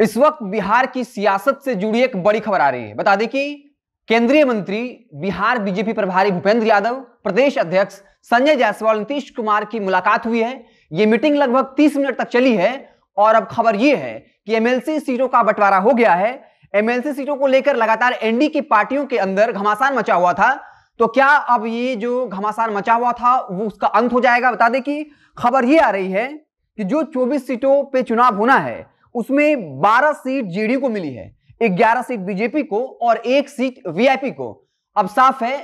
इस वक्त बिहार की सियासत से जुड़ी एक बड़ी खबर आ रही है बता दें कि केंद्रीय मंत्री बिहार बीजेपी प्रभारी भूपेंद्र यादव प्रदेश अध्यक्ष संजय जायसवाल नीतीश कुमार की मुलाकात हुई है ये मीटिंग लगभग 30 मिनट तक चली है और अब खबर ये है कि एमएलसी सीटों का बंटवारा हो गया है एमएलसी सीटों को लेकर लगातार एनडी की पार्टियों के अंदर घमासान मचा हुआ था तो क्या अब ये जो घमासान मचा हुआ था वो उसका अंत हो जाएगा बता दें कि खबर ये आ रही है कि जो 24 सीटों पे चुनाव होना है उसमें 12 सीट जेडीयू को मिली है 11 सीट बीजेपी को और एक सीट वीआईपी को अब साफ है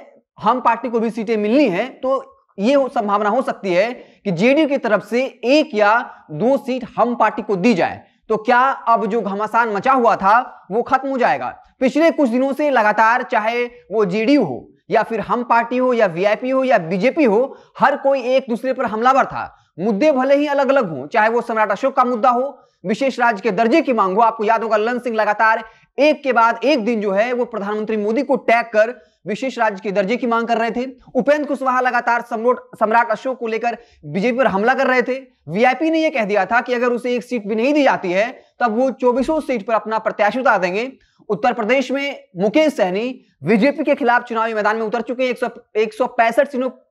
हम पार्टी को भी सीटें मिलनी है तो ये संभावना हो सकती है कि जेडीयू की तरफ से एक या दो सीट हम पार्टी को दी जाए तो क्या अब जो घमासान मचा हुआ था वो खत्म हो जाएगा पिछले कुछ दिनों से लगातार चाहे वो जेडीयू हो या फिर हम पार्टी हो या वीआईपी हो या बीजेपी हो हर कोई एक दूसरे पर हमलावर था मुद्दे भले ही अलग अलग हों चाहे वो सम्राट अशोक का मुद्दा हो विशेष राज्य के दर्जे की मांग हो आपको याद होगा लन सिंह लगातार एक के बाद एक दिन जो है वो प्रधानमंत्री मोदी को टैग कर विशेष राज्य के दर्जे की मांग कर रहे थे उपेंद्र कुशवाहा लगातार सम्राट अशोक को लेकर बीजेपी पर हमला कर रहे थे वीआईपी ने यह कह दिया था कि अगर उसे एक सीट भी नहीं दी जाती है तब वो चौबीसों सीट पर अपना प्रत्याशी उतार देंगे उत्तर प्रदेश में मुकेश सहनी बीजेपी के खिलाफ चुनावी मैदान में उतर चुके हैं एक सौ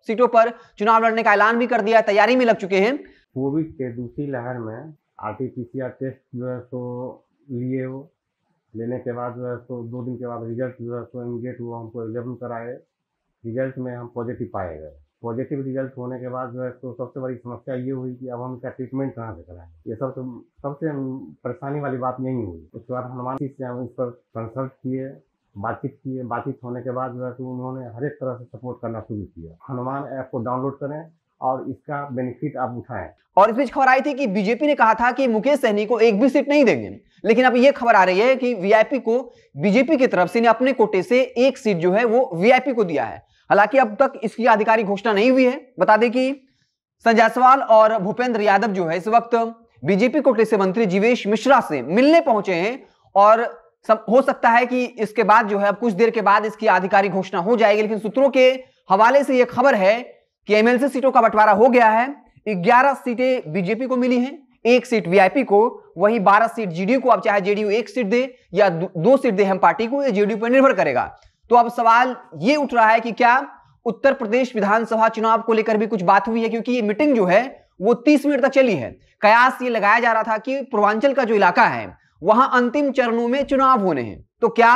सीटों पर चुनाव लड़ने का ऐलान भी कर दिया तैयारी में लग चुके हैं कोविड के दूसरी लहर में आरटीपीसीआर टेस्ट जो है सो लिए हो लेने के बाद जो है सो दो दिन के बाद रिजल्ट जो है सो इमीडिएट वो हमको एग्जाम कराए रिजल्ट में हम पॉजिटिव पाए गए पॉजिटिव रिजल्ट होने के बाद जो है सो सबसे बड़ी समस्या ये हुई कि अब हम क्या ट्रीटमेंट कहाँ से कराएं ये सब तो सबसे परेशानी वाली बात यही हुई उसके बाद हनुमान जी से हम इस पर कंसल्ट किए बातचीत किए बातचीत होने के बाद जो है तो उन्होंने हर एक तरह से सपोर्ट करना शुरू किया हनुमान ऐप को डाउनलोड करें और इसका बेनिफिट आप उठाएं और इस बीच खबर आई थी कि बीजेपी ने कहा था कि मुकेश सहनी को एक भी सीट नहीं देंगे लेकिन अब यह खबर आ रही है कि वीआईपी को बीजेपी की तरफ से अपने कोटे से एक सीट जो है वो वीआईपी को दिया है हालांकि अब तक इसकी आधिकारिक घोषणा नहीं हुई है बता दें कि संजय जायसवाल और भूपेंद्र यादव जो है इस वक्त बीजेपी कोटे से मंत्री जीवेश मिश्रा से मिलने पहुंचे हैं और सब हो सकता है कि इसके बाद जो है अब कुछ देर के बाद इसकी आधिकारिक घोषणा हो जाएगी लेकिन सूत्रों के हवाले से यह खबर है कि एमएलसी सीटों का बंटवारा हो गया है ग्यारह सीटें बीजेपी को मिली हैं एक सीट वीआईपी को वही 12 सीट जीडीयू को अब चाहे जेडीयू एक सीट दे या दो सीट दे हम पार्टी को या जेडीयू पर निर्भर करेगा तो अब सवाल ये उठ रहा है कि क्या उत्तर प्रदेश विधानसभा चुनाव को लेकर भी कुछ बात हुई है क्योंकि ये मीटिंग जो है वो तीस मिनट तक चली है कयास ये लगाया जा रहा था कि पूर्वांचल का जो इलाका है वहां अंतिम चरणों में चुनाव होने हैं तो क्या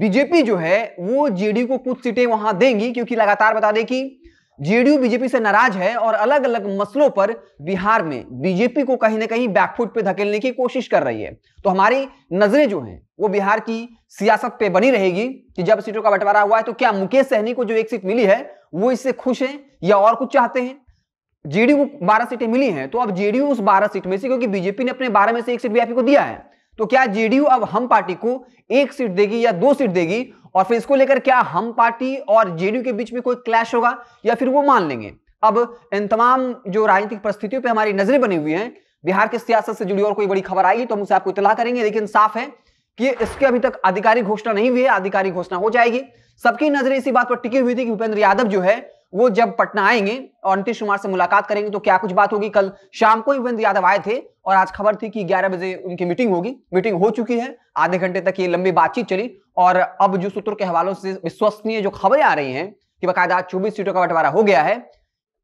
बीजेपी जो है वो जेडीयू को कुछ सीटें वहां देंगी क्योंकि लगातार बता दें कि जेडीयू बीजेपी से नाराज है और अलग अलग मसलों पर बिहार में बीजेपी को कहीं ना कहीं बैकफुट पे धकेलने की कोशिश कर रही है तो हमारी नजरें जो हैं वो बिहार की सियासत पे बनी रहेगी कि जब सीटों का बंटवारा हुआ है तो क्या मुकेश सहनी को जो एक सीट मिली है वो इससे खुश है या और कुछ चाहते हैं जेडीयू को बारह सीटें मिली हैं तो अब जेडीयू उस बारह सीट में से क्योंकि बीजेपी ने अपने बारह में से एक सीट बीआईपी को दिया है तो क्या जेडीयू अब हम पार्टी को एक सीट देगी या दो सीट देगी और फिर इसको लेकर क्या हम पार्टी और जेडीयू के बीच में कोई क्लैश होगा या फिर वो मान लेंगे अब इन तमाम जो राजनीतिक परिस्थितियों पर हमारी नजरें बनी हुई हैं बिहार की सियासत से जुड़ी और कोई बड़ी खबर आई तो हम उसे आपको इतला करेंगे लेकिन साफ है कि इसके अभी तक आधिकारिक घोषणा नहीं हुई है आधिकारिक घोषणा हो जाएगी सबकी नजरें इसी बात पर टिकी हुई थी कि भूपेंद्र यादव जो है वो जब पटना आएंगे और नीतीश कुमार से मुलाकात करेंगे तो क्या कुछ बात होगी कल शाम को ही यादव आए थे और आज खबर थी कि 11 बजे उनकी मीटिंग होगी मीटिंग हो चुकी है आधे घंटे तक ये लंबी बातचीत चली और अब जो सूत्रों के हवालों से विश्वसनीय जो खबरें आ रही हैं कि बाकायदा चौबीस सीटों का बंटवारा हो गया है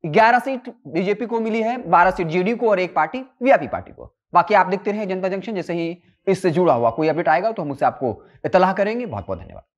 ग्यारह सीट बीजेपी को मिली है बारह सीट जेडीयू को और एक पार्टी वीआईपी पार्टी को बाकी आप देखते रहे जनता जंक्शन जैसे ही इससे जुड़ा हुआ कोई अपडेट आएगा तो हम उसे आपको इतलाह करेंगे बहुत बहुत धन्यवाद